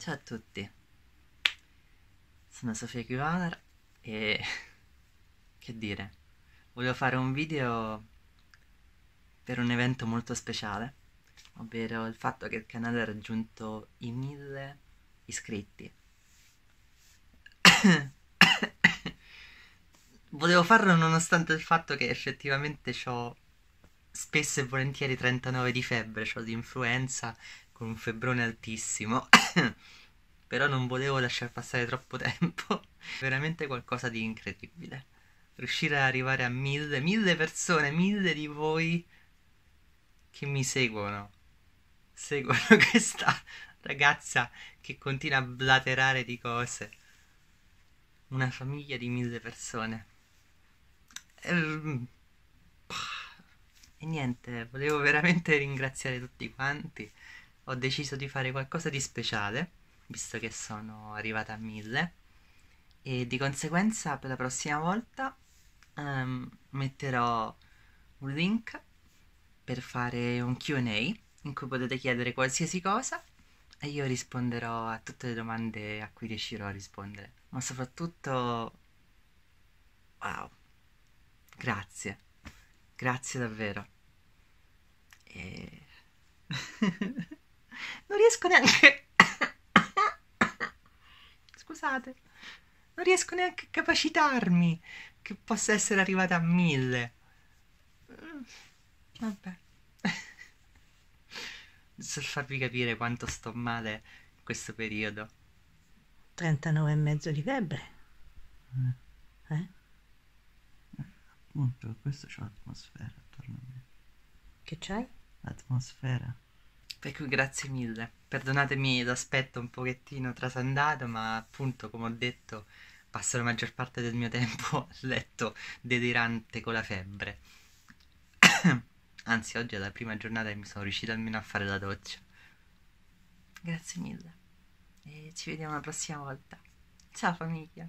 Ciao a tutti, sono Sofia Kivanar e che dire, volevo fare un video per un evento molto speciale, ovvero il fatto che il canale ha raggiunto i mille iscritti. volevo farlo nonostante il fatto che effettivamente ho spesso e volentieri 39 di febbre, ho di influenza con un febbrone altissimo. Però non volevo lasciar passare troppo tempo. Veramente qualcosa di incredibile. Riuscire ad arrivare a mille, mille persone, mille di voi che mi seguono. Seguono questa ragazza che continua a blaterare di cose. Una famiglia di mille persone. E, ehm, e niente, volevo veramente ringraziare tutti quanti ho deciso di fare qualcosa di speciale, visto che sono arrivata a mille, e di conseguenza per la prossima volta um, metterò un link per fare un QA in cui potete chiedere qualsiasi cosa e io risponderò a tutte le domande a cui riuscirò a rispondere. Ma soprattutto, wow, grazie, grazie davvero. E... riesco neanche... Scusate, non riesco neanche a capacitarmi che possa essere arrivata a mille. Mm, vabbè. Giusto per farvi capire quanto sto male in questo periodo. 39 e mezzo di febbre. Eh? eh? Appunto, questo c'è l'atmosfera attorno a me. Che c'hai? L'atmosfera. Per cui grazie mille. Perdonatemi l'aspetto un pochettino trasandato, ma appunto, come ho detto, passo la maggior parte del mio tempo a letto delirante con la febbre. Anzi, oggi è la prima giornata che mi sono riuscita almeno a fare la doccia. Grazie mille. E ci vediamo la prossima volta. Ciao famiglia.